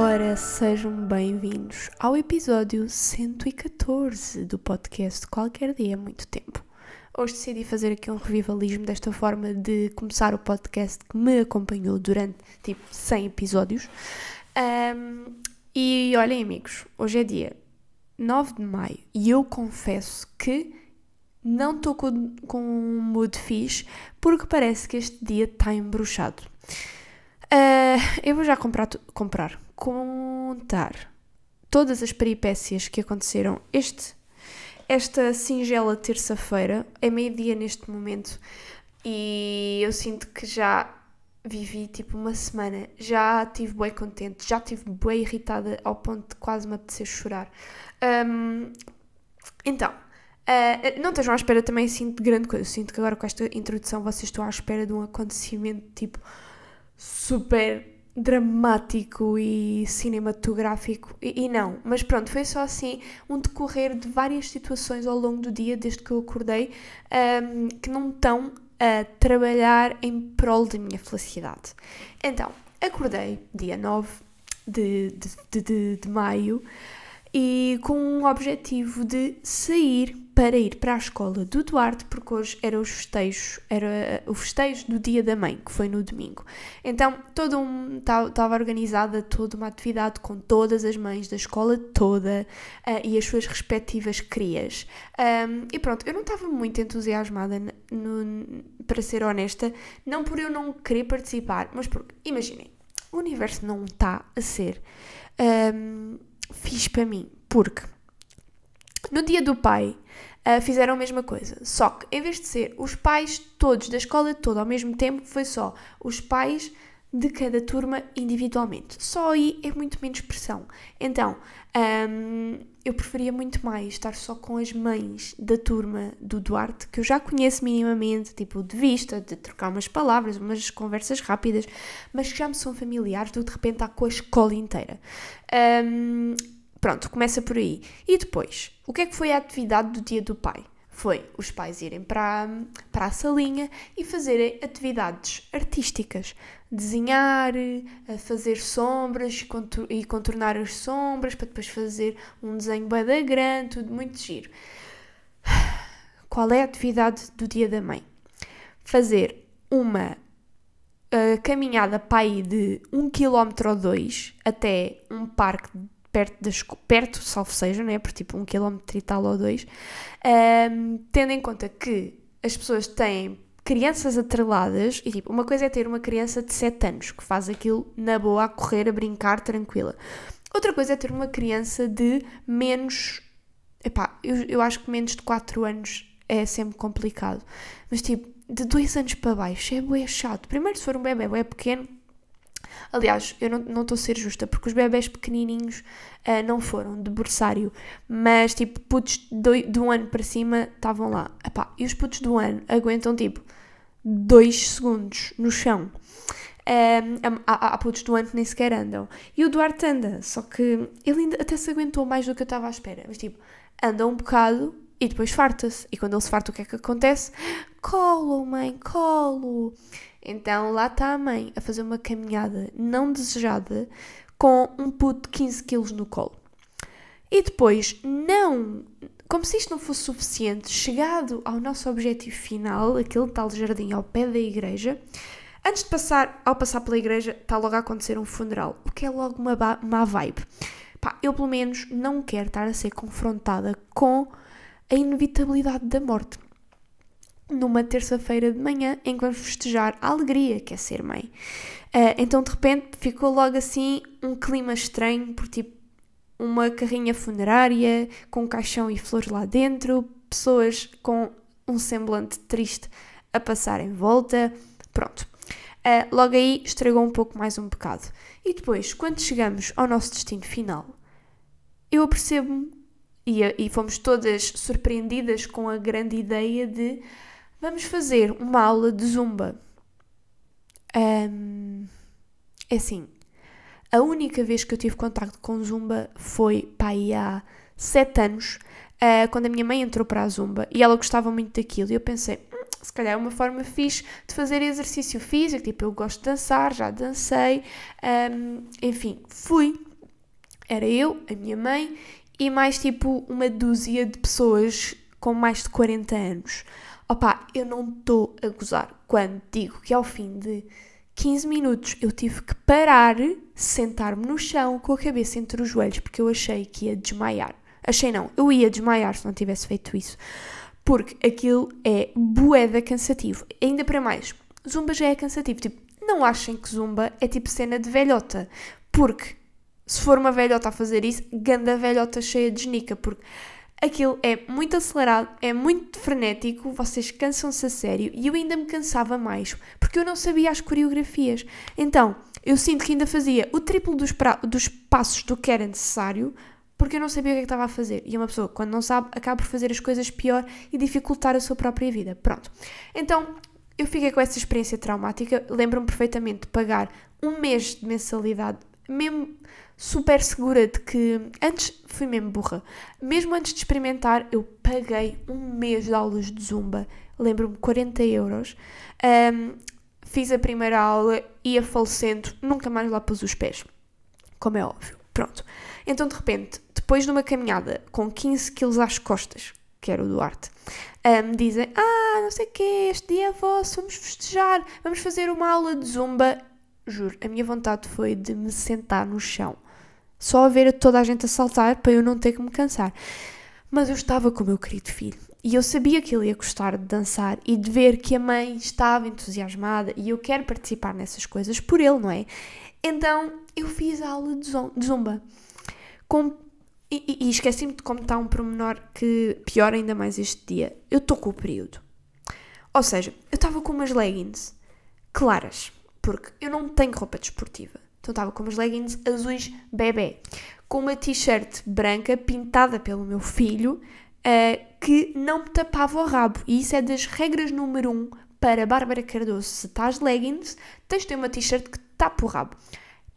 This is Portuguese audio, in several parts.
Ora, sejam bem-vindos ao episódio 114 do podcast Qualquer Dia há é Muito Tempo. Hoje decidi fazer aqui um revivalismo desta forma de começar o podcast que me acompanhou durante tipo 100 episódios. Um, e olhem, amigos, hoje é dia 9 de maio e eu confesso que não estou com, com um mood fixe porque parece que este dia está embruxado. Uh, eu vou já comprar, comprar, contar todas as peripécias que aconteceram este, esta singela terça-feira. É meio-dia neste momento e eu sinto que já vivi tipo uma semana. Já estive bem contente, já estive bem irritada ao ponto de quase me apetecer chorar. Um, então, uh, não estejam à espera também assim de grande coisa. sinto que agora com esta introdução vocês estão à espera de um acontecimento tipo super dramático e cinematográfico. E, e, não, mas pronto, foi só assim um decorrer de várias situações ao longo do dia, desde que eu acordei, um, que não estão a trabalhar em prol da minha felicidade. Então, acordei dia 9 de, de, de, de, de maio e com o objetivo de sair para ir para a escola do Duarte, porque hoje era, os festejos, era eh, o festejo do Dia da Mãe, que foi no domingo. Então, todo um, estava organizada toda uma atividade com todas as mães da escola toda uh, e as suas respectivas crias. Um, e pronto, eu não estava muito entusiasmada, no, para ser honesta, não por eu não querer participar, mas porque, imaginem, o universo não está a ser. Um, fiz para mim, porque no dia do pai uh, fizeram a mesma coisa, só que em vez de ser os pais todos da escola toda ao mesmo tempo, foi só os pais de cada turma individualmente. Só aí é muito menos pressão. Então, um, eu preferia muito mais estar só com as mães da turma do Duarte, que eu já conheço minimamente, tipo de vista, de trocar umas palavras, umas conversas rápidas, mas que já me são familiares do de repente estar com a escola inteira. Um, pronto, começa por aí. E depois, o que é que foi a atividade do dia do pai? foi os pais irem para, para a salinha e fazerem atividades artísticas. Desenhar, eh, fazer sombras e contornar as sombras para depois fazer um desenho bem grande, tudo muito giro. Qual é a atividade do dia da mãe? Fazer uma uh, caminhada para aí de um quilómetro ou dois até um parque perto, das, perto salvo seja, né? por tipo um quilómetro e tal ou dois, um, tendo em conta que as pessoas têm crianças atreladas, e tipo, uma coisa é ter uma criança de 7 anos que faz aquilo na boa, a correr, a brincar, tranquila. Outra coisa é ter uma criança de menos. Epá, eu, eu acho que menos de 4 anos é sempre complicado. Mas tipo, de 2 anos para baixo é bué chato. Primeiro, se for um bebê bué pequeno, Aliás, eu não estou a ser justa, porque os bebés pequenininhos uh, não foram de berçário, mas tipo, putos do, de um ano para cima estavam lá. Epá, e os putos do um ano aguentam tipo dois segundos no chão. Um, há, há putos do ano que nem sequer andam. E o Duarte anda, só que ele ainda até se aguentou mais do que eu estava à espera. Mas tipo, anda um bocado e depois farta-se. E quando ele se farta, o que é que acontece? Colo, mãe, colo. Então lá está a mãe a fazer uma caminhada não desejada com um puto de 15 quilos no colo. E depois, não, como se isto não fosse suficiente, chegado ao nosso objetivo final, aquele tal jardim ao pé da igreja, antes de passar, ao passar pela igreja, está logo a acontecer um funeral, o que é logo uma má vibe. Pá, eu pelo menos não quero estar a ser confrontada com a inevitabilidade da morte numa terça-feira de manhã em que vamos festejar a alegria que é ser mãe. Uh, então de repente ficou logo assim um clima estranho, por tipo uma carrinha funerária com um caixão e flores lá dentro, pessoas com um semblante triste a passar em volta, pronto. Uh, logo aí estragou um pouco mais um pecado. E depois, quando chegamos ao nosso destino final, eu apercebo-me e, e fomos todas surpreendidas com a grande ideia de Vamos fazer uma aula de zumba. Um, é assim, a única vez que eu tive contacto com zumba foi pá, há sete anos, uh, quando a minha mãe entrou para a zumba e ela gostava muito daquilo. E eu pensei, hum, se calhar é uma forma fixe de fazer exercício físico, tipo eu gosto de dançar, já dancei, um, enfim, fui. Era eu, a minha mãe e mais tipo uma dúzia de pessoas com mais de 40 anos eu não estou a gozar quando digo que ao fim de 15 minutos eu tive que parar, sentar-me no chão com a cabeça entre os joelhos porque eu achei que ia desmaiar. Achei não, eu ia desmaiar se não tivesse feito isso. Porque aquilo é boeda cansativo. Ainda para mais, zumba já é cansativo. Tipo, não achem que zumba é tipo cena de velhota. Porque se for uma velhota a fazer isso, ganda velhota cheia de genica. Porque Aquilo é muito acelerado, é muito frenético, vocês cansam-se a sério e eu ainda me cansava mais porque eu não sabia as coreografias. Então, eu sinto que ainda fazia o triplo dos, dos passos do que era necessário porque eu não sabia o que, é que estava a fazer. E uma pessoa, quando não sabe, acaba por fazer as coisas pior e dificultar a sua própria vida. Pronto. Então, eu fiquei com essa experiência traumática. Lembro-me perfeitamente de pagar um mês de mensalidade, mesmo super segura de que antes fui mesmo burra. Mesmo antes de experimentar, eu paguei um mês de aulas de zumba, lembro-me 40 euros. Um, fiz a primeira aula, ia falecendo, nunca mais lá pus os pés, como é óbvio. Pronto. Então, de repente, depois de uma caminhada com 15 quilos às costas, que era o Duarte, me um, dizem: Ah, não sei o que, este dia é vosso, vamos festejar, vamos fazer uma aula de zumba. Juro, a minha vontade foi de me sentar no chão só a ver toda a gente a saltar para eu não ter que me cansar. Mas eu estava com o meu querido filho e eu sabia que ele ia gostar de dançar e de ver que a mãe estava entusiasmada e eu quero participar nessas coisas por ele, não é? Então eu fiz a aula de zumba. Com... E, e, esqueci-me de como está um pormenor que piora ainda mais este dia. Eu estou com o período. Ou seja, eu estava com umas leggings claras, porque eu não tenho roupa desportiva. Então estava com umas leggings azuis bebê, com uma t-shirt branca pintada pelo meu filho uh, que não me tapava o rabo. E isso é das regras número um para Bárbara Cardoso. Se estás leggings, tens de ter uma t-shirt que tapa o rabo.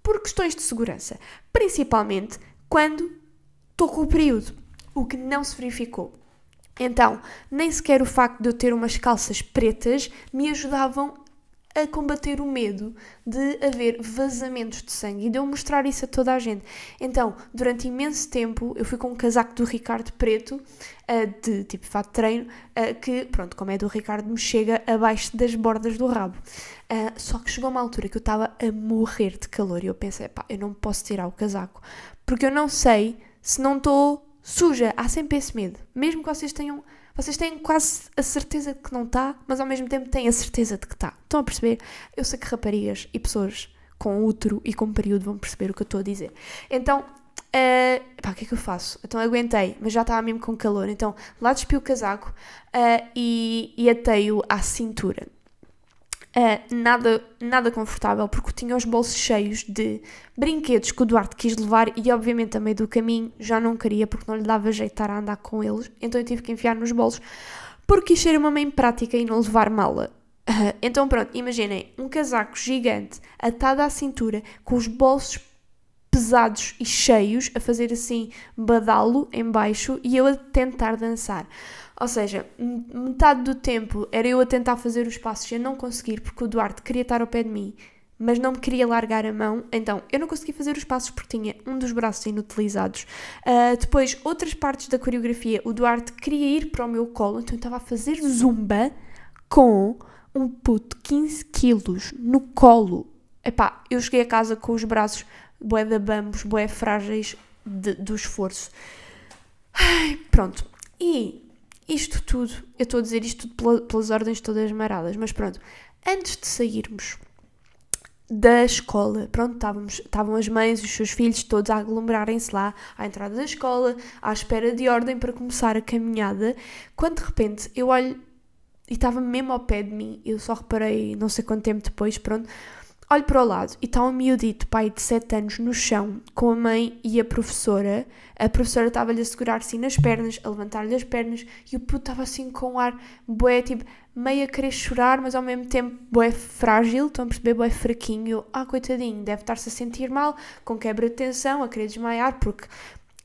Por questões de segurança. Principalmente quando estou com o período, o que não se verificou. Então, nem sequer o facto de eu ter umas calças pretas me ajudavam a combater o medo de haver vazamentos de sangue e de eu mostrar isso a toda a gente. Então, durante imenso tempo, eu fui com um casaco do Ricardo Preto, uh, de tipo fato de treino, uh, que, pronto, como é do Ricardo, me chega abaixo das bordas do rabo. Uh, só que chegou uma altura que eu estava a morrer de calor e eu pensei, pá, eu não posso tirar o casaco, porque eu não sei se não estou suja. Há sempre esse medo, mesmo que vocês tenham vocês têm quase a certeza de que não está, mas ao mesmo tempo têm a certeza de que está. Estão a perceber? Eu sei que raparigas e pessoas com útero e com período vão perceber o que eu estou a dizer. Então, uh, pá, o que é que eu faço? Então aguentei, mas já estava mesmo com calor. Então lá despi o casaco uh, e, e atei-o à cintura uh, nada, nada confortável, porque tinha os bolsos cheios de brinquedos que o Duarte quis levar e, obviamente, a meio do caminho já não queria porque não lhe dava jeito a andar com eles, então eu tive que enfiar nos bolsos porque quis era uma mãe prática e não levar mala. Uh, eh, então, pronto, imaginem um casaco gigante atado à cintura com os bolsos pesados e cheios a fazer assim badalo embaixo e eu a tentar dançar. Ou seja, metade do tempo era eu a tentar fazer os passos e a não conseguir, porque o Duarte queria estar ao pé de mim, mas não me queria largar a mão, então eu não consegui fazer os passos porque tinha um dos braços inutilizados. Uh, depois, outras partes da coreografia, o Duarte queria ir para o meu colo, então eu estava a fazer zumba com um puto 15 quilos no colo. Epá, eu cheguei a casa com os braços bué da bambos, bué frágeis de, do esforço. Ai, pronto. E isto tudo, eu estou a dizer isto tudo pelas ordens todas maradas, mas pronto, antes de sairmos da escola. Pronto, estávamos, estavam as mães e os seus filhos todos a aglomerarem-se lá à entrada da escola, à espera de ordem para começar a caminhada, quando de repente eu olho e estava mesmo ao pé de mim, eu só reparei não sei quanto tempo depois, pronto, Olho para o lado e está um miudito, pai de 7 anos, no chão, com a mãe e a professora. A professora estava-lhe a segurar assim nas pernas, a levantar-lhe as pernas, e o puto estava assim com um ar boé tipo, meio a querer chorar, mas ao mesmo tempo boé frágil, estão a perceber, boé fraquinho. ah, coitadinho, deve estar-se a sentir mal, com quebra de tensão, a querer desmaiar, porque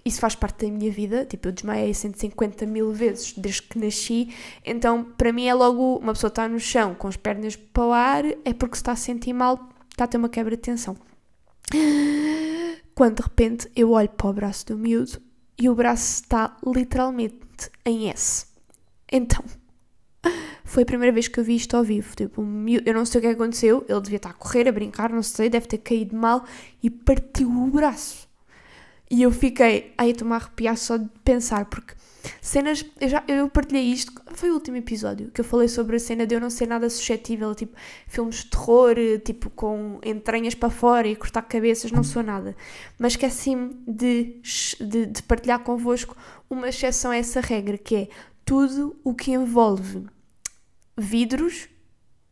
isso faz parte da minha vida, tipo, eu desmaiei 150 mil vezes desde que nasci, então para mim é logo uma pessoa está no chão com as pernas para o ar, é porque se está a sentir mal está a ter uma quebra de tensão. Quando de repente eu olho para o braço do miúdo e o braço está literalmente em S. Então, foi a primeira vez que eu vi isto ao vivo. Tipo, eu não sei o é que aconteceu, ele devia estar a correr, a brincar, não sei, deve ter caído mal e partiu o braço. E eu fiquei, ai, estou-me a arrepiar só de pensar, porque Cenas, eu, já, eu partilhei isto, foi o último episódio que eu falei sobre a cena de eu não ser nada suscetível, tipo, filmes de terror, tipo, com entranhas para fora e cortar cabeças, não sou nada. Mas esqueci-me de, de, de partilhar convosco uma exceção a essa regra, que é tudo o que envolve vidros,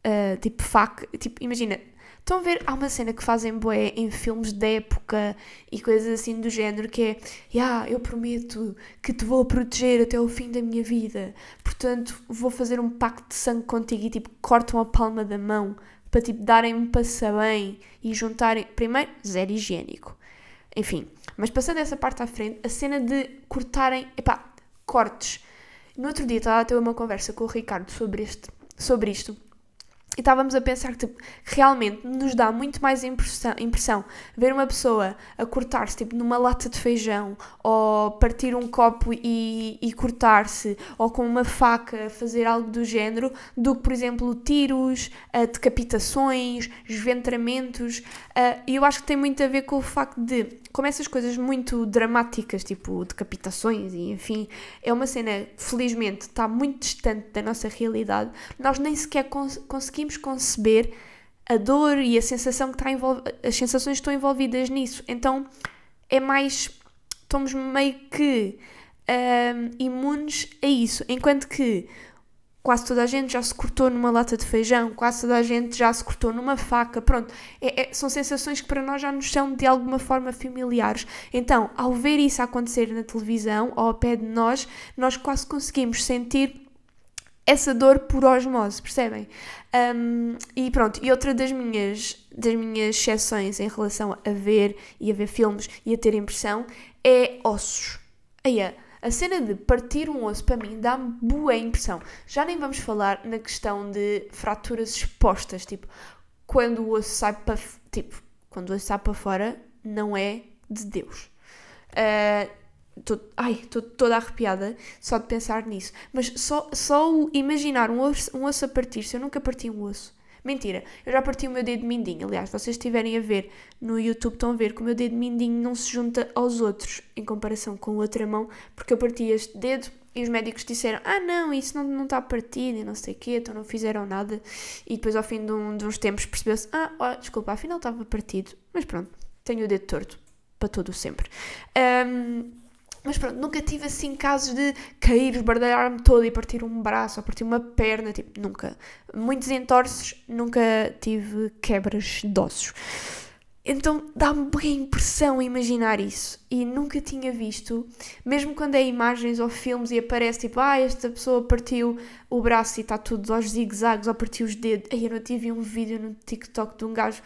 uh, tipo faca, tipo, imagina, Estão a ver? Há uma cena que fazem boé em filmes de época e coisas assim do género que é yeah, eu prometo que te vou proteger até o fim da minha vida, portanto vou fazer um pacto de sangue contigo e tipo cortam a palma da mão para tipo darem um passabém e juntarem. Primeiro, zero higiênico. Enfim, mas passando essa parte à frente, a cena de cortarem, epá, cortes. No outro dia estava a ter uma conversa com o Ricardo sobre, este, sobre isto e estávamos a pensar que tipo, realmente nos dá muito mais impressão, impressão ver uma pessoa a cortar-se tipo, numa lata de feijão ou partir um copo e, e cortar-se ou com uma faca fazer algo do género do que, por exemplo, tiros, uh, decapitações, esventramentos. Eh, e uh, eu acho que tem muito a ver com o facto de como essas coisas muito dramáticas, tipo decapitações e enfim, é uma cena felizmente está muito distante da nossa realidade, nós nem sequer cons conseguimos conceber a dor e a sensação que está as sensações que estão envolvidas nisso. Então é mais estamos meio que um, ah, imunes a isso, enquanto que quase toda a gente já se cortou numa lata de feijão, quase toda a gente já se cortou numa faca, pronto. É, é, são sensações que para nós já nos são de alguma forma familiares. Então, ao ver isso acontecer na televisão ou ao pé de nós, nós quase conseguimos sentir essa dor por osmose, percebem? Um, e pronto, e outra das minhas, das minhas exceções em relação a ver e a ver filmes e a ter impressão é ossos. Aí, yeah a cena de partir um osso, para mim, dá-me boa impressão. Já nem vamos falar na questão de fraturas expostas, tipo, quando o osso sai para... Tipo, quando o osso sai para fora, não é de Deus. Uh, Tô, ai, estou toda arrepiada só de pensar nisso. Mas só, só imaginar um osso, um osso a partir, se eu nunca parti um osso, Mentira, eu já parti o meu dedo mindinho. Aliás, vocês estiverem a ver no YouTube, estão a ver que o meu dedo mindinho não se junta aos outros em comparação com a outra mão, porque eu parti este dedo e os médicos disseram: Ah, não, isso não, não está partido e não sei o quê, então não fizeram nada. E depois, ao fim de, um, de uns tempos, percebeu-se: Ah, oh, desculpa, afinal estava partido. Mas pronto, tenho o dedo torto para todo o sempre. Um, mas pronto, nunca tive assim casos de cair, esbardalhar-me todo e partir um braço ou partir uma perna, tipo, nunca. Muitos entorces, nunca tive quebras de ossos. Então dá-me bem impressão imaginar isso. E nunca tinha visto, mesmo quando é imagens ou filmes e aparece tipo, ah, esta pessoa partiu o braço e está tudo aos zigue ou partiu os dedos. Aí eu não tive um vídeo no TikTok de um gajo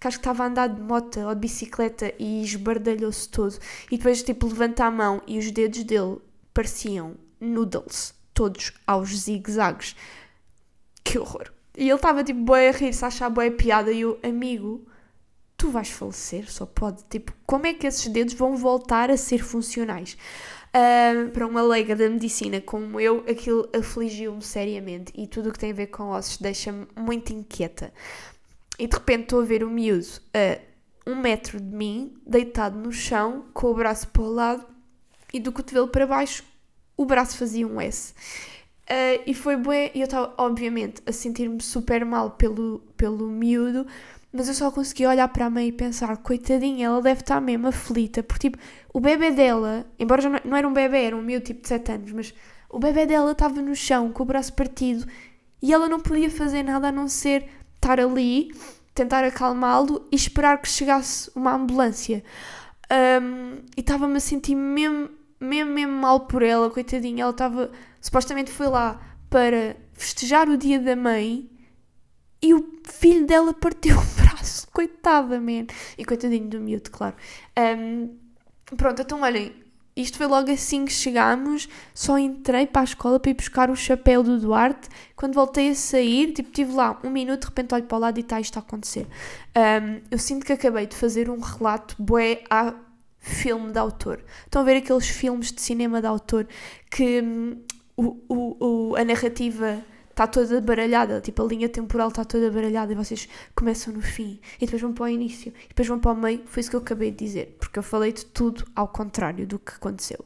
que acho que estava a andar de moto ou de bicicleta e esbardalhou-se todo. E depois, tipo, levanta a mão e os dedos dele pareciam noodles, todos aos zigue Que horror! E ele estava tipo, boé a rir-se, a achar boé piada. E o amigo tu vais falecer, só pode. Tipo, como é que esses dedos vão voltar a ser funcionais? Uh, para uma leiga da medicina como eu, aquilo afligiu-me seriamente e tudo o que tem a ver com ossos deixa-me muito inquieta. E de repente estou a ver o miúdo a uh, um metro de mim, deitado no chão, com o braço para o lado e do cotovelo para baixo, o braço fazia um S. Uh, e foi e eu estava obviamente a sentir-me super mal pelo, pelo miúdo, mas eu só consegui olhar para a mãe e pensar, coitadinha, ela deve estar mesmo aflita, porque tipo, o bebê dela, embora já não, não era um bebê, era um meu tipo de 7 anos, mas o bebê dela estava no chão com o braço partido e ela não podia fazer nada a não ser estar ali, tentar acalmá-lo e esperar que chegasse uma ambulância. Um, e estava-me a sentir mesmo, mesmo, mesmo mal por ela, coitadinha. Ela estava, supostamente foi lá para festejar o dia da mãe e o filho dela partiu coitada, man. E coitadinho do miúdo, claro. Um, pronto, então olhem, isto foi logo assim que chegámos, só entrei para a escola para ir buscar o chapéu do Duarte. Quando voltei a sair, tipo, tive lá um minuto, de repente olho para o lado e está isto a acontecer. Um, eu sinto que acabei de fazer um relato bué a filme de autor. Estão a ver aqueles filmes de cinema de autor que hum, o, o, o, a narrativa está toda baralhada, tipo a linha temporal está toda baralhada e vocês começam no fim e depois vão para o início e depois vão para o meio. Foi isso que eu acabei de dizer, porque eu falei de tudo ao contrário do que aconteceu.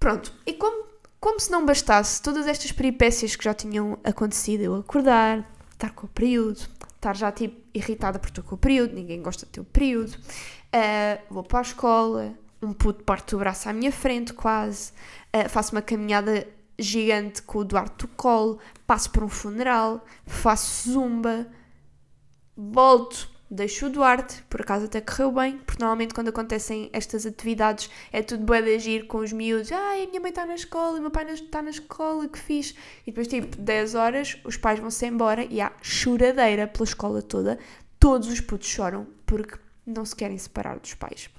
Pronto, e como, como se não bastasse todas estas peripécias que já tinham acontecido, eu acordar, estar com o período, estar já tipo irritada por estou com o período, ninguém gosta de ter o período, uh, vou para a escola, um puto parte o braço à minha frente quase, uh, faço uma caminhada gigante com o Duarte Col, passo por um funeral, faço zumba, volto, deixo o Duarte, por acaso até correu bem, porque normalmente quando acontecem estas atividades é tudo boa de agir com os miúdos, ai, a minha mãe está na escola, o meu pai está na escola, que fiz E depois tipo, 10 horas, os pais vão-se embora e há choradeira pela escola toda, todos os putos choram, porque não se querem separar dos pais.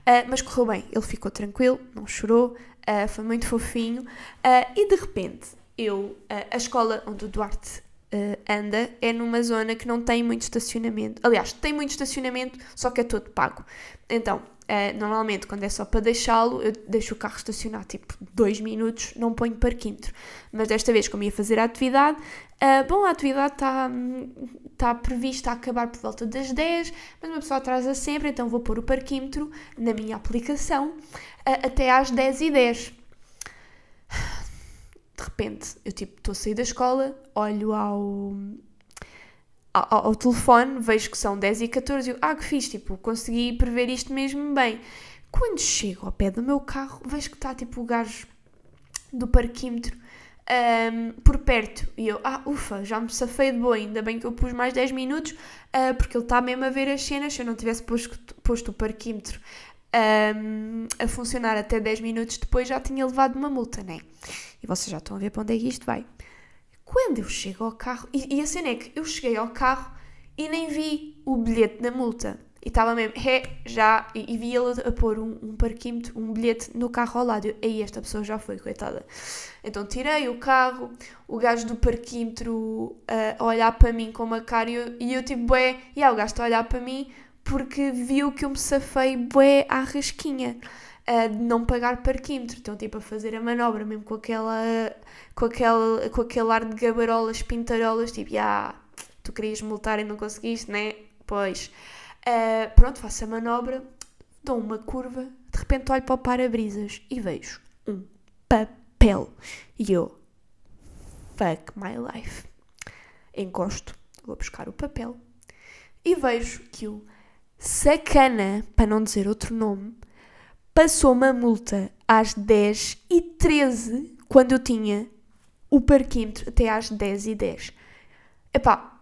Uh, mas correu bem, ele ficou tranquilo, não chorou, uh, foi muito fofinho. Uh, e de repente, eu, ah, a escola onde o Duarte anda é numa zona que não tem muito estacionamento. Aliás, tem muito estacionamento, só que é todo pago. Então, normalmente, quando é só para deixá-lo, eu deixo o carro estacionar tipo dois minutos, não ponho parquímetro. Mas desta vez, como ia fazer a atividade, bom, a atividade está hum, está previsto a acabar por volta das 10, mas uma pessoa atrasa sempre, então vou pôr o parquímetro na minha aplicação eh, até às 10 e 10. De repente, eu tipo, estou a sair da escola, olho ao, ao, ao, telefone, vejo que são 10 e 14, eu, ah, que fiz, tipo, consegui prever isto mesmo bem. Quando chego ao pé do meu carro, vejo que está tipo o gajo do parquímetro um, por perto. E eu, ah, ufa, já me safei de boa, ainda bem que eu pus mais 10 minutos, uh, porque ele está mesmo a ver as cenas. Se eu não tivesse posto, posto o parquímetro um, a funcionar até 10 minutos depois, já tinha levado uma multa, né? E vocês já estão a ver para onde é que isto vai. Quando eu chego ao carro, e, e a cena é que eu cheguei ao carro e nem vi o bilhete da multa. E estava mesmo, é, já, e, e vi ele a pôr um, um parquímetro, um bilhete no carro ao lado. E aí esta pessoa já foi, coitada. Então tirei o carro, o gajo do parquímetro uh, a olhar para mim com uma cara e eu, e eu tipo, bué, e yeah, o gajo está a olhar para mim porque viu que eu me safei bué à risquinha uh, ah, de não pagar parquímetro. Então tipo a fazer a manobra mesmo com aquela, com aquela, com aquele ar de gabarolas, pintarolas, tipo, yeah, tu querias multar e não conseguiste, né? Pois. Uh, pronto, faço a manobra, dou uma curva, de repente olho para o para-brisas e vejo um papel pele. E eu, fuck my life. Encosto, vou buscar o papel e vejo que o sacana, para não dizer outro nome, passou uma multa às 10 e 13 quando eu tinha o parquímetro até às 10 e 10. Epá,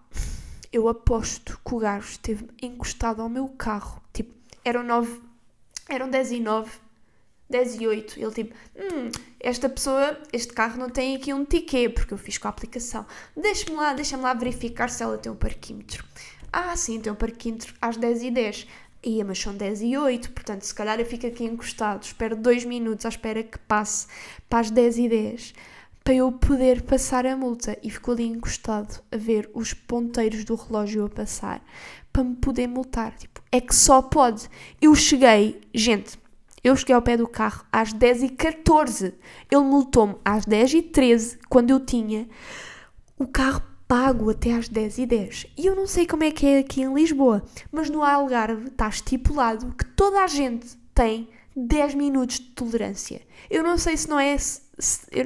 eu aposto que o gajo esteve encostado ao meu carro. Tipo, eram 9, eram 10 e 9 10 e 8. Ele tipo, hum, esta pessoa, este carro não tem aqui um ticket, porque eu fiz com a aplicação. Deixa-me lá, deixa-me lá verificar se ela tem um parquímetro. Ah, sim, tem um parquímetro às 10 e 10. Ia, mas são 10 e 8, portanto, se calhar eu fico aqui encostado, espero 2 minutos à espera que passe para as 10 e 10 para eu poder passar a multa. E ficou ali encostado a ver os ponteiros do relógio a passar para me poder multar. Tipo, é que só pode. Eu cheguei, gente, eu cheguei ao pé do carro às 10h14. Ele multou-me às 10h13, quando eu tinha o carro pago até às 10h10. E eu não sei como é que é aqui em Lisboa, mas no Algarve está estipulado que toda a gente tem 10 minutos de tolerância. Eu não sei se não é. Se,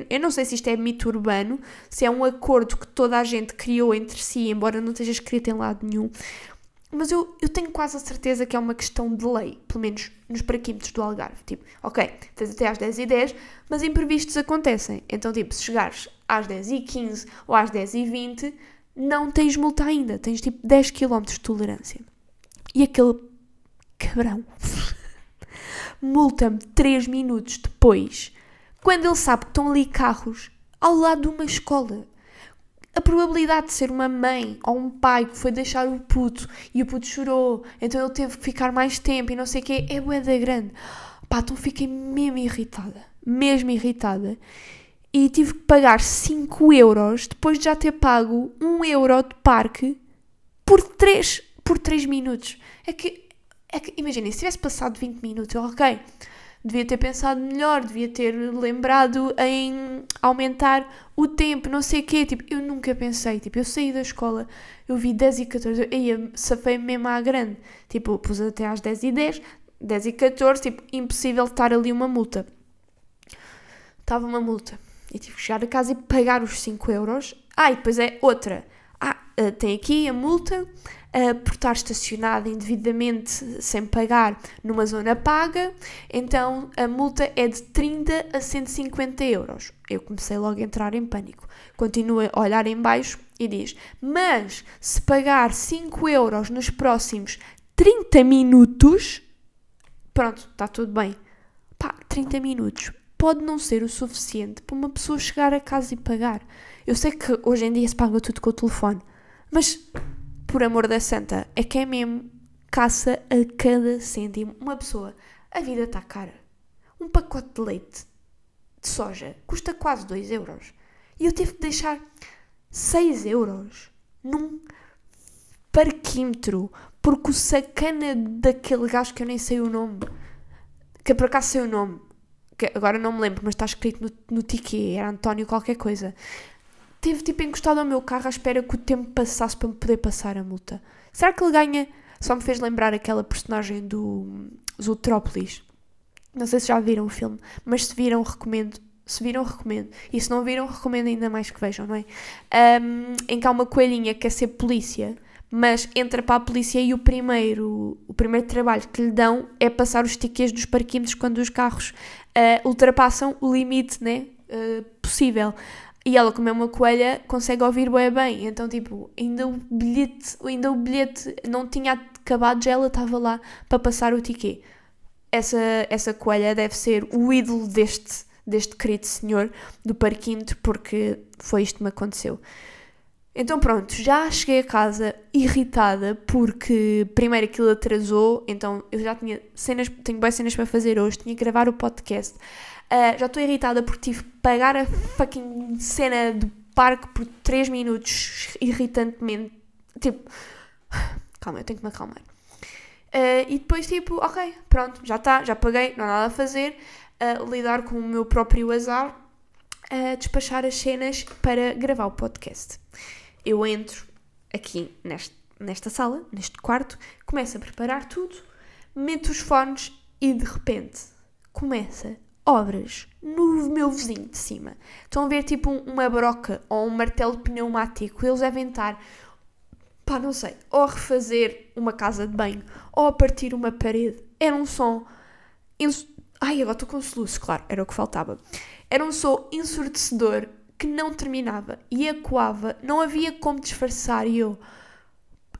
eu não sei se isto é mito urbano, se é um acordo que toda a gente criou entre si, embora não esteja escrito em lado nenhum, mas eu, eu tenho quase a certeza que é uma questão de lei, pelo menos nos paraquímetros do Algarve. Tipo, ok, tens até às 10h10, mas imprevistos acontecem. Então, tipo, se chegares às 10h15 ou às 10h20, não tens multa ainda. Tens, tipo, 10 km de tolerância. E aquele cabrão multa-me 3 minutos depois, quando ele sabe que estão ali carros ao lado de uma escola a probabilidade de ser uma mãe ou um pai que foi deixar o puto e o puto chorou, então ele teve que ficar mais tempo e não sei o quê, é boeda grande. Pá, então fiquei mesmo irritada, mesmo irritada. E tive que pagar 5 euros depois de já ter pago 1 euro de parque por 3, por 3 minutos. É que, é que imaginem, se tivesse passado 20 minutos, ok, devia ter pensado melhor, devia ter lembrado em aumentar o tempo, não sei o quê. Tipo, eu nunca pensei. Tipo, eu saí da escola, eu vi 10 e 14, aí safei mesmo à grande. Tipo, pus até às 10 e 10, 10 e 14, tipo, impossível estar ali uma multa. Estava uma multa. E tive que chegar a casa e pagar os 5 euros. Ah, e depois é outra. Ah, eh, tem aqui a multa por estar estacionada indevidamente sem pagar numa zona paga, então a multa é de 30 a 150 euros. Eu comecei logo a entrar em pânico. Continua a olhar em baixo e diz: Mas se pagar 5 euros nos próximos 30 minutos, pronto, está tudo bem. Pá, 30 minutos pode não ser o suficiente para uma pessoa chegar a casa e pagar. Eu sei que hoje em dia se paga tudo com o telefone, mas por amor da santa, é que é mesmo caça a cada cêntimo uma pessoa. A vida está cara. Um pacote de leite de soja custa quase 2 euros. E eu tive que deixar 6 euros num parquímetro porque o sacana daquele gajo que eu nem sei o nome, que por acaso sei o nome, que agora não me lembro, mas está escrito no, no era António qualquer coisa teve tipo encostado ao meu carro à espera que o tempo passasse para me poder passar a multa. Será que ele ganha? Só me fez lembrar aquela personagem do Zootrópolis. Não sei se já viram o filme, mas se viram, recomendo. Se viram, recomendo. E se não viram, recomendo ainda mais que vejam, não é? Um, em que há uma coelhinha que quer ser polícia, mas entra para a polícia e o primeiro, o primeiro trabalho que lhe dão é passar os tickets dos parquímetros quando os carros uh, ultrapassam o limite né, uh, possível. E ela, como é uma coelha, consegue ouvir bem bem. Então, tipo, ainda o bilhete, ainda o bilhete não tinha acabado, já ela estava lá para passar o tiquê. Essa, essa coelha deve ser o ídolo deste, deste querido senhor do parquinho, porque foi isto que me aconteceu. Então pronto, já cheguei a casa irritada porque primeiro aquilo atrasou, então eu já tinha cenas, tenho boas cenas para fazer hoje, tinha que gravar o podcast. Uh, já estou irritada porque tive que pagar a fucking cena do parque por 3 minutos irritantemente. Tipo, calma, eu tenho que me acalmar. Uh, e depois, tipo, ok, pronto, já está, já paguei, não há nada a fazer. Uh, lidar com o meu próprio azar, uh, despachar as cenas para gravar o podcast. Eu entro aqui neste, nesta sala, neste quarto, começo a preparar tudo, meto os fones e de repente começa obras no meu vizinho de cima. Estão a ver tipo uma broca ou um martelo pneumático. Eles devem estar, pá, não sei, ou a refazer uma casa de banho ou a partir uma parede. Era um som. Ins... Ai, agora estou com soluço, claro, era o que faltava. Era um som ensurdecedor que não terminava e ecoava, não havia como disfarçar e eu.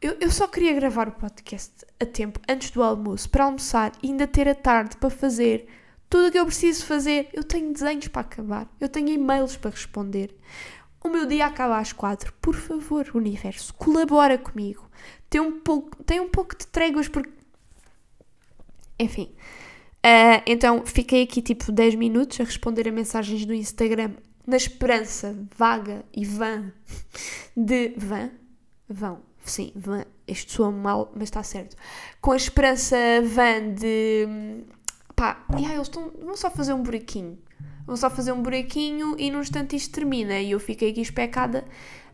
Eu, eu, só queria gravar o podcast a tempo, antes do almoço, para almoçar e ainda ter a tarde para fazer tudo o que eu preciso fazer. Eu tenho desenhos para acabar, eu tenho e-mails para responder. O meu dia acaba às quatro. Por favor, universo, colabora comigo. Tem um pouco, tem um pouco de tréguas porque. Enfim. Uh, então fiquei aqui tipo 10 minutos a responder a mensagens do Instagram na esperança vaga e vã de. vã? Vão. Sim, vã. Isto soa mal, mas está certo. Com a esperança vã de hum, pá, aí ah, eles estão, vão só fazer um buraquinho. Vão só fazer um buraquinho e num instante isto termina. E eu fiquei aqui especada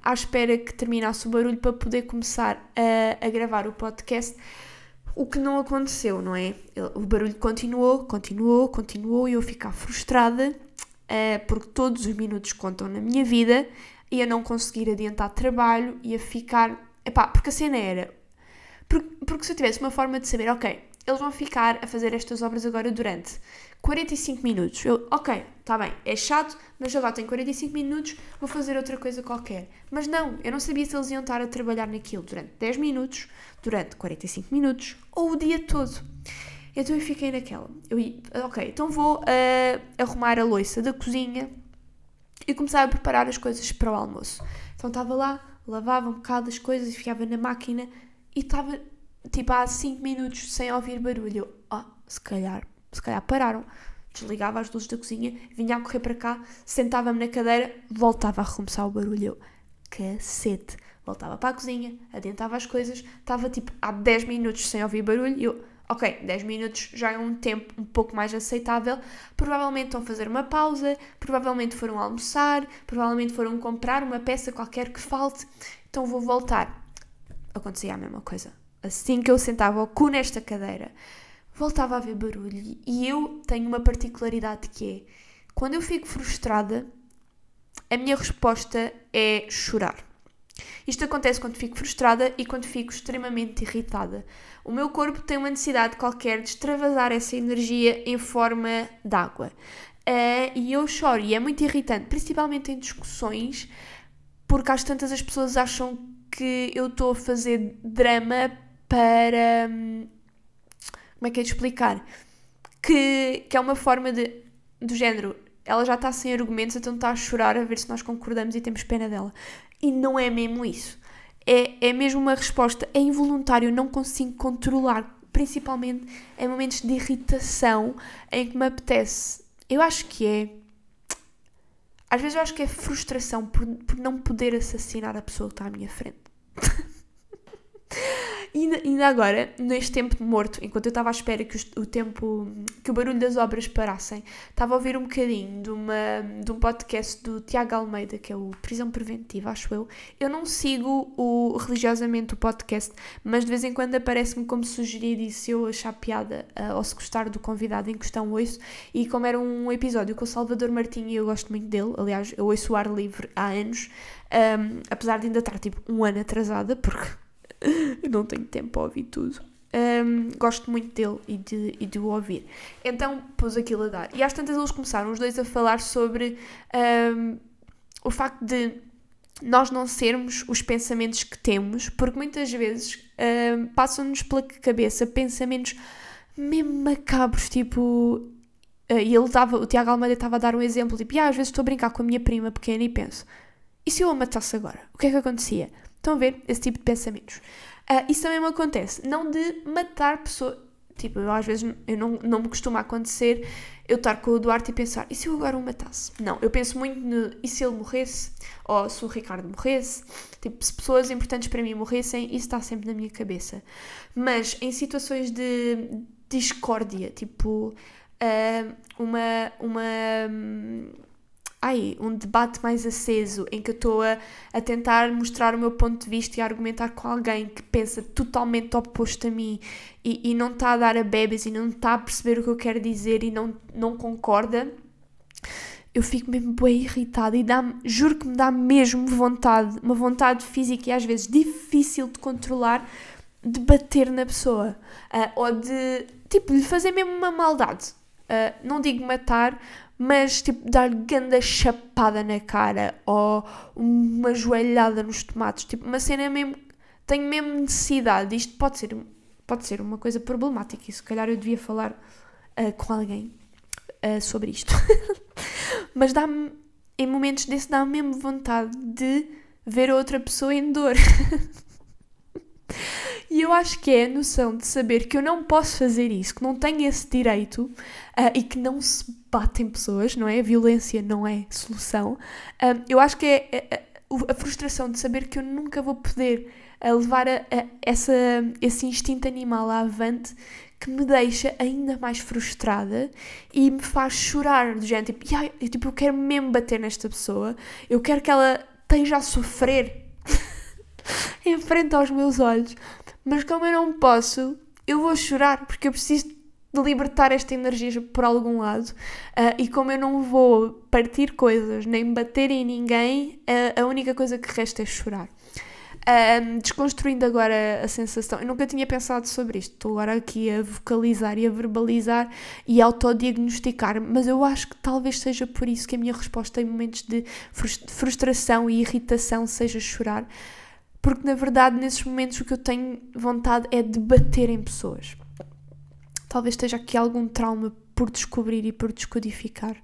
à espera que terminasse o barulho para poder começar a, a gravar o podcast. O que não aconteceu, não é? O barulho continuou, continuou, continuou e eu ficar frustrada uh, porque todos os minutos contam na minha vida e a não conseguir adiantar trabalho e a ficar. Epá, porque a cena era. Porque, porque se eu tivesse uma forma de saber, ok, eles vão ficar a fazer estas obras agora durante 45 minutos. Eu, ok, está bem, é chato, mas agora tenho 45 minutos, vou fazer outra coisa qualquer. Mas não, eu não sabia se eles iam estar a trabalhar naquilo durante 10 minutos, durante 45 minutos ou o dia todo. Então eu fiquei naquela. Eu, ok, então vou uh, arrumar a louça da cozinha e começar a preparar as coisas para o almoço. Então estava lá, lavava um bocado as coisas, ficava na máquina e estava tipo há 5 minutos sem ouvir barulho. ó, ah, se calhar, se calhar pararam. Desligava as luzes da cozinha, vinha a correr para cá, sentava-me na cadeira, voltava a recomeçar o barulho. Cacete! Voltava para a cozinha, adiantava as coisas, estava tipo há 10 minutos sem ouvir barulho e eu, ok, 10 minutos já é um tempo um pouco mais aceitável. Provavelmente estão a fazer uma pausa, provavelmente foram almoçar, provavelmente foram comprar uma peça qualquer que falte, então vou voltar. Acontecia a mesma coisa assim que eu sentava o cu nesta cadeira, voltava a haver barulho. E eu tenho uma particularidade que é, quando eu fico frustrada, a minha resposta é chorar. Isto acontece quando fico frustrada e quando fico extremamente irritada. O meu corpo tem uma necessidade qualquer de extravasar essa energia em forma d'água. Uh, e eu choro, e é muito irritante, principalmente em discussões, porque às tantas as pessoas acham que eu estou a fazer drama para. Hum, como é que é de explicar? Que, que é uma forma de. do género. Ela já está sem argumentos, então está a chorar a ver se nós concordamos e temos pena dela. E não é mesmo isso. É, é mesmo uma resposta. É involuntário, não consigo controlar. Principalmente em momentos de irritação em que me apetece. Eu acho que é. Às vezes eu acho que é frustração por, por não poder assassinar a pessoa que está à minha frente. e ainda agora, neste tempo morto, enquanto eu estava à espera que o, tempo, que o barulho das obras parassem, estava a ouvir um bocadinho de, uma, de um podcast do Tiago Almeida, que é o Prisão Preventiva, acho eu. Eu não sigo o, religiosamente o podcast, mas de vez em quando aparece-me como sugerido e se eu achar piada uh, ou se gostar do convidado em questão ouço. E como era um episódio com o Salvador Martinho e eu gosto muito dele, aliás, eu ouço o ar livre há anos, um, ah, apesar de ainda estar tipo um ano atrasada, porque eu não tenho tempo para ouvir tudo. Um, gosto muito dele e de, e de o ouvir. Então pôs aquilo a dar. E às tantas eles começaram os dois a falar sobre um, o facto de nós não sermos os pensamentos que temos, porque muitas vezes um, passam-nos pela cabeça pensamentos mesmo macabros, tipo. Uh, e ele tava, o Tiago Almeida estava a dar um exemplo, tipo, ah, às vezes estou a brincar com a minha prima pequena e penso, e se eu a matasse agora? O que é que acontecia? Estão a ver? Esse tipo de pensamentos. Uh, isso também me acontece. Não de matar pessoas. Tipo, eu, às vezes eu não, não me costuma acontecer eu estar com o Duarte e pensar, e se eu agora o matasse? Não, eu penso muito no e se ele morresse? Ou se o Ricardo morresse? Tipo, se pessoas importantes para mim morressem, isso está sempre na minha cabeça. Mas em situações de discórdia, tipo, uh, uma. uma hum, ai, um debate mais aceso em que eu estou a, a tentar mostrar o meu ponto de vista e argumentar com alguém que pensa totalmente oposto a mim e, e não está a dar a bebes e não está a perceber o que eu quero dizer e não, não concorda, eu fico mesmo bem irritada e dá juro que me dá mesmo vontade, uma vontade física e às vezes difícil de controlar, de bater na pessoa uh, ou de, tipo, de fazer mesmo uma maldade uh, não digo matar, mas tipo dar ganda chapada na cara ou uma joelhada nos tomates, tipo uma cena mesmo, tenho mesmo necessidade, isto pode ser, pode ser uma coisa problemática e se calhar eu devia falar uh, com alguém uh, sobre isto, mas dá-me, em momentos desse dá-me mesmo vontade de ver outra pessoa em dor. E eu acho que é a noção de saber que eu não posso fazer isso, que não tenho esse direito uh, e que não se batem pessoas, não é? A violência não é solução. Um, ah, eu acho que é a, é, é, a, frustração de saber que eu nunca vou poder a ah, levar a, a essa, esse instinto animal à avante que me deixa ainda mais frustrada e me faz chorar do género, tipo, yeah, eu, tipo, eu quero mesmo bater nesta pessoa, eu quero que ela esteja a sofrer em frente aos meus olhos, mas como eu não posso, eu vou chorar, porque eu preciso de libertar esta energia por algum lado. Uh, e como eu não vou partir coisas, nem bater em ninguém, uh, a única coisa que resta é chorar. Ah, desconstruindo agora a sensação, eu nunca tinha pensado sobre isto, estou agora aqui a vocalizar e a verbalizar e a autodiagnosticar, mas eu acho que talvez seja por isso que a minha resposta em momentos de frustração e irritação seja chorar porque na verdade nesses momentos o que eu tenho vontade é de bater em pessoas. Talvez esteja aqui algum trauma por descobrir e por descodificar.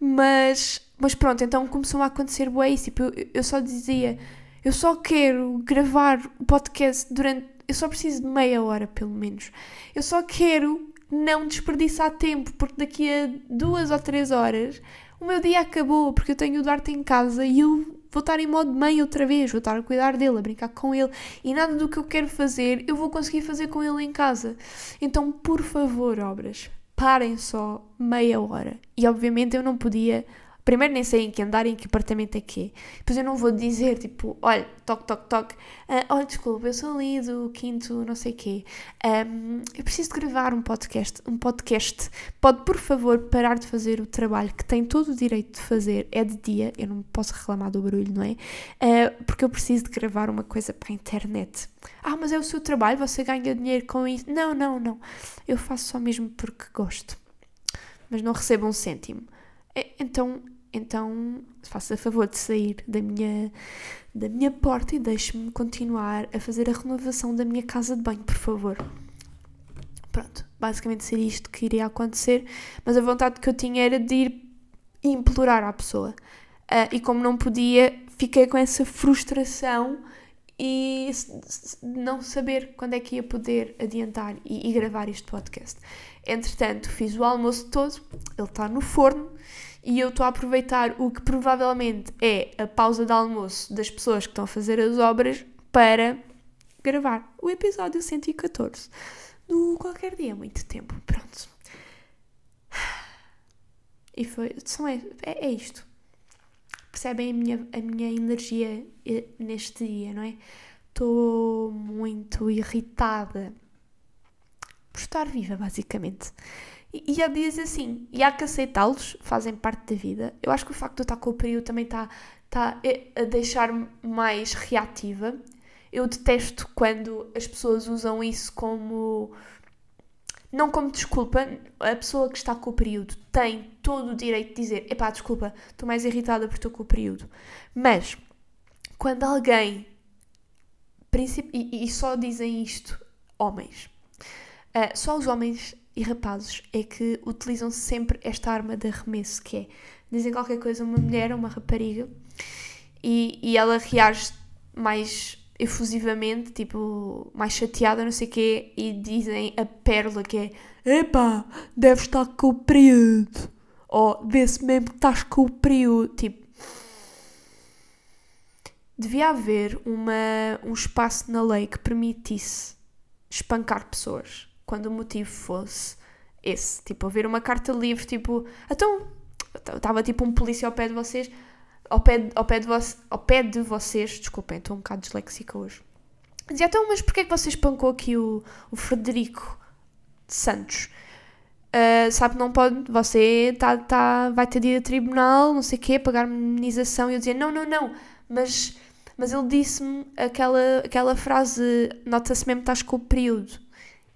Mas, mas pronto, então começou a acontecer bué isso. Tipo, eu, eu só dizia, eu só quero gravar o podcast durante. Eu só preciso de meia hora, pelo menos. Eu só quero não desperdiçar tempo, porque daqui a duas ou três horas o meu dia acabou, porque eu tenho o Duarte em casa e eu Vou estar em modo mãe outra vez, vou estar a cuidar dele, a brincar com ele e nada do que eu quero fazer eu vou conseguir fazer com ele em casa. Então, por favor, obras, parem só meia hora. E obviamente eu não podia Primeiro nem sei em que andar, em que apartamento é que é. Depois eu não vou dizer, tipo, olha, toque, toque, toque. Uh, olha, desculpa, eu sou ali do quinto, não sei quê. Um, eu preciso de gravar um podcast. Um podcast. Pode, por favor, parar de fazer o trabalho que tem todo o direito de fazer. É de dia, eu não posso reclamar do barulho, não é? Uh, porque eu preciso de gravar uma coisa para a internet. Ah, mas é o seu trabalho, você ganha dinheiro com isso. Não, não, não. Eu faço só mesmo porque gosto. Mas não recebo um cêntimo. É, então, então faça favor de sair da minha, da minha porta e deixe-me continuar a fazer a renovação da minha casa de banho, por favor. Pronto, basicamente seria isto que iria acontecer, mas a vontade que eu tinha era de ir implorar à pessoa. Uh, e como não podia, fiquei com essa frustração e não saber quando é que ia poder adiantar e, e gravar este podcast. Entretanto, fiz o almoço todo, ele está no forno e eu estou a aproveitar o que provavelmente é a pausa de almoço das pessoas que estão a fazer as obras para gravar o episódio 114 do Qualquer Dia Muito Tempo. Pronto. E foi. São, é, é isto. Percebem a minha, a minha energia eh, neste dia, não é? Estou muito irritada por estar viva, basicamente. E, e há dias assim, e há que aceitá-los, fazem parte da vida. Eu acho que o facto de eu estar com o período também está, está é, a deixar-me mais reativa. Eu detesto quando as pessoas usam isso como. Não como desculpa, a pessoa que está com o período tem todo o direito de dizer: epá, desculpa, estou mais irritada porque estou com o período. Mas, quando alguém. E, e só dizem isto homens Uh, só os homens e rapazes é que utilizam sempre esta arma de arremesso, que é dizem qualquer coisa a uma mulher, a uma rapariga, e, e ela reage mais efusivamente, tipo, mais chateada, não sei o quê, e dizem a pérola que é Epá, deves estar com o período, ou vê-se mesmo que estás com o período, tipo. Devia haver uma, um espaço na lei que permitisse espancar pessoas quando o motivo fosse esse. Tipo, ouvir uma carta livre, tipo, então, estava tipo um polícia ao pé de vocês, ao pé, ao pé, de, vo ao pé de vocês, desculpem, estou um bocado disléxica hoje. Dizia, então, mas porquê é que você espancou aqui o, o Frederico Santos? Uh, sabe, não pode, você tá, tá, vai ter de ir a tribunal, não sei o quê, pagar imunização. E eu dizia, não, não, não, mas, mas ele disse-me aquela, aquela frase, nota-se mesmo que estás com o período.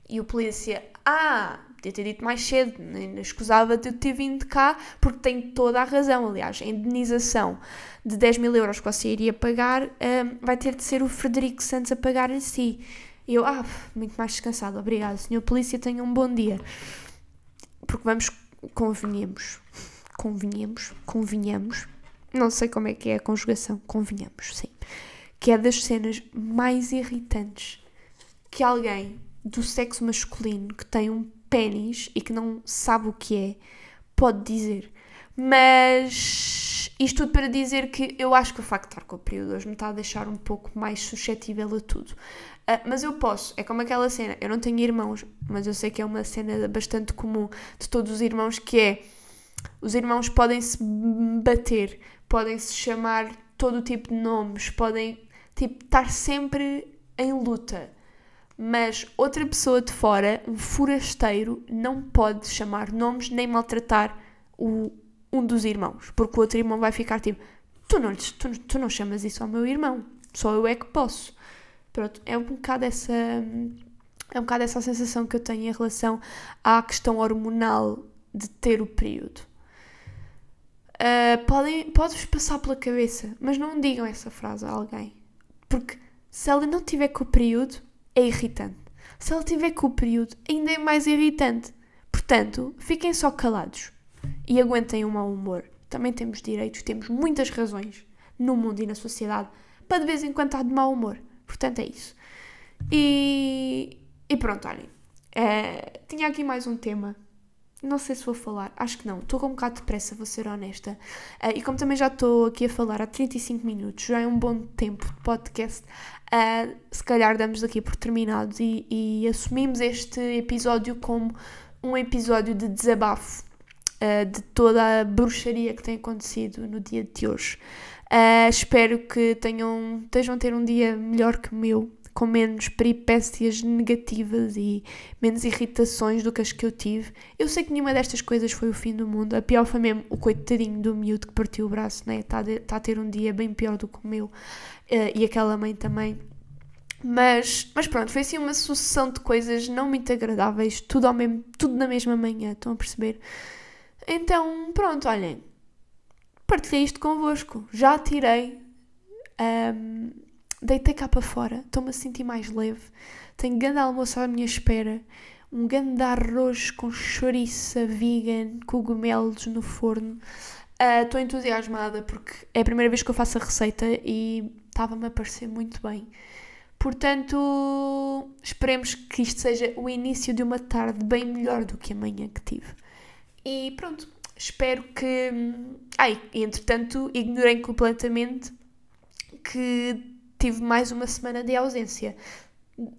E o polícia, ah, podia ter dito mais cedo, nem escusava de eu ter vindo cá, porque tem toda a razão. Aliás, a indenização de 10 mil euros que você iria pagar um, vai ter de ser o Frederico Santos a pagar em si. E eu, ah, muito mais descansado, obrigado, senhor polícia, tenha um bom dia. Porque vamos, convenhamos, convenhamos, convenhamos, não sei como é que é a conjugação, convenhamos, sim. Que é das cenas mais irritantes que alguém do sexo masculino que tem um pênis e que não sabe o que é, pode dizer. Mas isto tudo para dizer que eu acho que o facto de estar com o período hoje me está a deixar um pouco mais suscetível a tudo. Uh, mas eu posso, é como aquela cena, eu não tenho irmãos, mas eu sei que é uma cena bastante comum de todos os irmãos que é os irmãos podem se bater, podem se chamar todo o tipo de nomes, podem tipo estar sempre em luta mas outra pessoa de fora, um forasteiro, não pode chamar nomes nem maltratar o, um dos irmãos, porque o outro irmão vai ficar tipo: tu não, tu, tu não chamas isso ao meu irmão, só eu é que posso. Pronto, é um bocado essa. É um bocado essa sensação que eu tenho em relação à questão hormonal de ter o período. Uh, podem, pode-vos passar pela cabeça, mas não digam essa frase a alguém. Porque se ela não tiver com o período, é irritante. Se ela tiver com o período, ainda é mais irritante. Portanto, fiquem só calados e aguentem o mau humor. Também temos direitos, temos muitas razões no mundo e na sociedade para de vez em quando estar de mau humor. Portanto, é isso. E, e pronto, olhem. Eh, tinha aqui mais um tema. Não sei se vou falar, acho que não. Estou com um bocado depressa, vou ser honesta. Uh, e como também já estou aqui a falar há 35 minutos, já é um bom tempo de podcast, uh, se calhar damos daqui por terminados e, e, assumimos este episódio como um episódio de desabafo uh, de toda a bruxaria que tem acontecido no dia de hoje. Uh, espero que tenham, estejam a ter um dia melhor que o meu com menos peripécias negativas e menos irritações do que as que eu tive. Eu sei que nenhuma destas coisas foi o fim do mundo. A pior foi mesmo o coitadinho do miúdo que partiu o braço, né? Está tá a ter um dia bem pior do que o meu. Uh, e aquela mãe também. Mas, mas pronto, foi assim uma sucessão de coisas não muito agradáveis, tudo, ao mesmo, tudo na mesma manhã, estão a perceber? Então, pronto, olhem, partilhei isto convosco. Já tirei um, ehm, deitei cá para fora, estou-me a sentir mais leve, tenho grande almoço à minha espera, um grande arroz com chouriça vegan, cogumelos no forno. Ah, estou uh, entusiasmada porque é a primeira vez que eu faço a receita e estava-me a parecer muito bem. Portanto, esperemos que isto seja o início de uma tarde bem melhor do que a manhã que tive. E pronto, espero que. Hum, ai, entretanto, ignorei completamente que tive mais uma semana de ausência.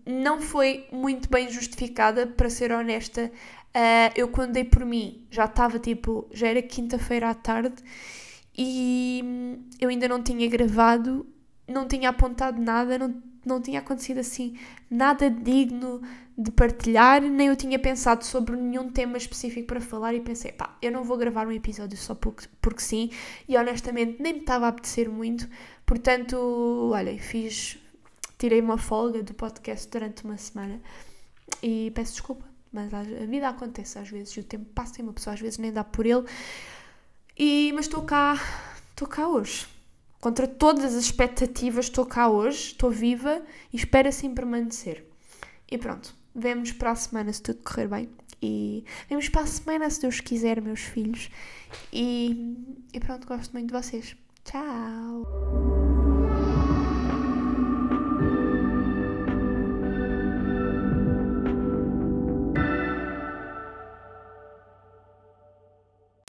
Não foi muito bem justificada, para ser honesta. Uh, eu, quando dei por mim, já estava tipo, já era quinta-feira à tarde e hum, eu ainda não tinha gravado, não tinha apontado nada, não não tinha acontecido assim nada digno de partilhar, nem eu tinha pensado sobre nenhum tema específico para falar e pensei, pá, eu não vou gravar um episódio só porque, porque sim, e honestamente nem me estava a apetecer muito, portanto, olha, fiz, tirei uma folga do podcast durante uma semana e peço desculpa, mas a vida acontece às vezes e o tempo passa e uma pessoa às vezes nem dá por ele, e, mas estou cá, estou cá hoje Contra todas as expectativas, estou cá hoje, estou viva e espero assim permanecer. E pronto, vemos para a semana se tudo correr bem. E vemos para a semana se Deus quiser, meus filhos. E, e pronto, gosto muito de vocês. Tchau!